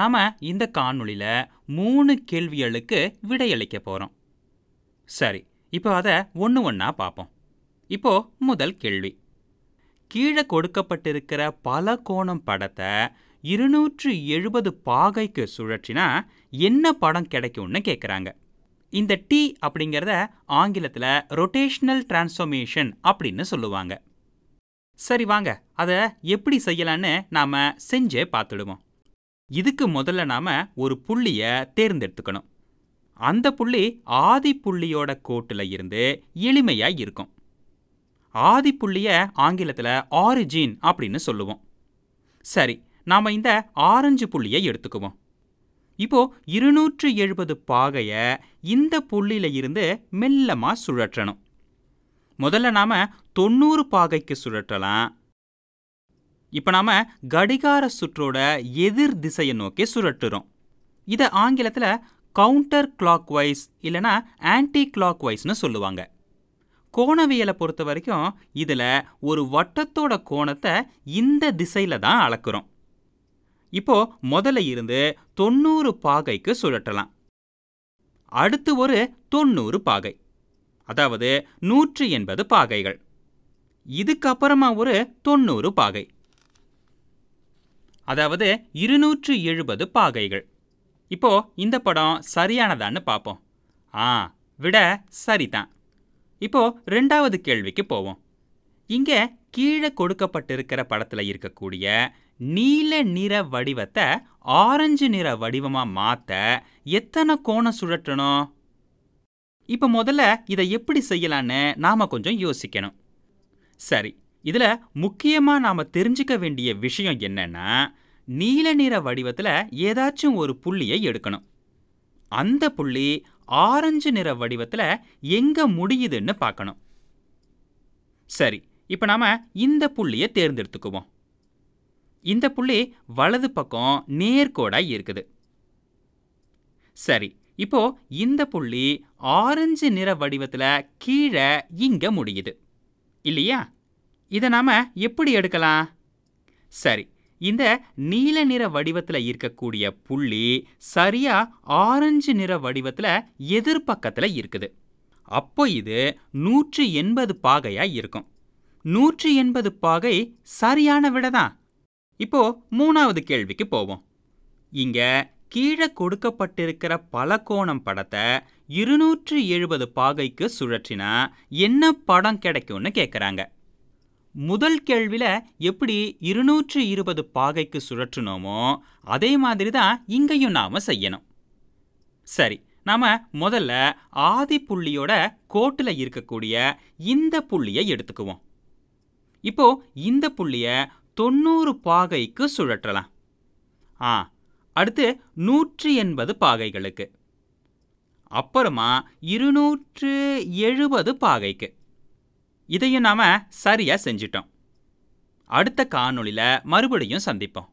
நாம் இந்த காணொளியில மூணு கேள்விகளுக்கு விடையளிக்க போகிறோம் சரி இப்போ அதை ஒன்று ஒன்றா பார்ப்போம் இப்போ முதல் கேள்வி கீழே கொடுக்கப்பட்டிருக்கிற பல கோணம் படத்தை இருநூற்று எழுபது பாகைக்கு சுழற்றினா என்ன படம் கிடைக்கும்னு கேட்குறாங்க இந்த டி அப்படிங்கிறத ஆங்கிலத்தில் ரொட்டேஷ்னல் டிரான்ஸ்ஃபர்மேஷன் அப்படின்னு சொல்லுவாங்க சரி வாங்க அதை எப்படி செய்யலான்னு நாம் செஞ்சே பார்த்துடுவோம் இதுக்கு முதல்ல நாம் ஒரு புள்ளியை தேர்ந்தெடுத்துக்கணும் அந்த புள்ளி ஆதி புள்ளியோட கோட்டில் இருந்து எளிமையாக இருக்கும் ஆதி புள்ளியை ஆங்கிலத்தில் ஆரிஜின் அப்படின்னு சொல்லுவோம் சரி நாம் இந்த ஆரஞ்சு புள்ளியை எடுத்துக்குவோம் இப்போ இருநூற்று எழுபது பாகையை இந்த புள்ளியில இருந்து மெல்லமாக சுழற்றணும் முதல்ல நாம் தொண்ணூறு பாகைக்கு சுழற்றலாம் இப்போ நாம் கடிகார சுற்றோட எதிர் திசையை நோக்கி சுழட்டுறோம் இதை ஆங்கிலத்தில் கவுண்டர் கிளாக் வைஸ் இல்லைனா ஆன்டி கிளாக் வைஸ்னு சொல்லுவாங்க கோணவியலை பொறுத்த வரைக்கும் இதில் ஒரு வட்டத்தோட கோணத்தை இந்த திசையில் தான் அளக்குறோம் இப்போ முதல்ல இருந்து தொண்ணூறு பாகைக்கு சுழட்டலாம் அடுத்து ஒரு தொண்ணூறு பாகை அதாவது நூற்றி எண்பது பாகைகள் இதுக்கப்புறமா ஒரு தொண்ணூறு பாகை அதாவது இருநூற்று எழுபது பாகைகள் இப்போ இந்த படம் சரியானதான்னு பார்ப்போம் ஆ விட சரிதான் இப்போ ரெண்டாவது கேள்விக்கு போவோம் இங்கே கீழே கொடுக்கப்பட்டிருக்கிற படத்தில் இருக்கக்கூடிய நீல நிற வடிவத்தை ஆரஞ்சு நிற வடிவமாக மாற்ற எத்தனை கோணம் சுழற்றணும் இப்போ முதல்ல இதை எப்படி செய்யலான்னு நாம் கொஞ்சம் யோசிக்கணும் சரி இதில் முக்கியமாக நாம் தெரிஞ்சுக்க வேண்டிய விஷயம் என்னன்னா நீல நிற வடிவத்தில் ஏதாச்சும் ஒரு புள்ளியை எடுக்கணும் அந்த புள்ளி ஆரஞ்சு நிற வடிவத்தில் எங்கே முடியுதுன்னு பார்க்கணும் சரி இப்போ நாம் இந்த புள்ளியை தேர்ந்தெடுத்துக்குவோம் இந்த புள்ளி வலது பக்கம் நேர்கோடாக இருக்குது சரி இப்போ இந்த புள்ளி ஆரஞ்சு நிற வடிவத்தில் கீழே இங்கே முடியுது இல்லையா இதை நாம் எப்படி எடுக்கலாம் சரி இந்த நீல நிற வடிவத்தில் இருக்கக்கூடிய புள்ளி சரியாக ஆரஞ்சு நிற வடிவத்தில் எதிர்பக்கத்தில் இருக்குது அப்போ இது நூற்றி எண்பது பாகையாக இருக்கும் நூற்றி எண்பது பாகை சரியான விட தான் இப்போ மூணாவது கேள்விக்கு போவோம் இங்கே கீழே கொடுக்கப்பட்டிருக்கிற பலகோணம் படத்தை இருநூற்றி எழுபது பாகைக்கு சுழற்றினா என்ன படம் கிடைக்கும்னு கேட்குறாங்க முதல் கேள்வியில் எப்படி இருநூற்று இருபது பாகைக்கு சுழற்றினோமோ அதே மாதிரி தான் இங்கேயும் நாம் செய்யணும் சரி நாம் முதல்ல ஆதி புள்ளியோட கோட்டில் இருக்கக்கூடிய இந்த புள்ளியை எடுத்துக்குவோம் இப்போ இந்த புள்ளியை தொண்ணூறு பாகைக்கு சுழற்றலாம் ஆ அடுத்து நூற்றி எண்பது பாகைகளுக்கு அப்புறமா இருநூற்று எழுபது பாகைக்கு இதையும் நாம் சரியா செஞ்சிட்டோம் அடுத்த காணொளியில மறுபடியும் சந்திப்போம்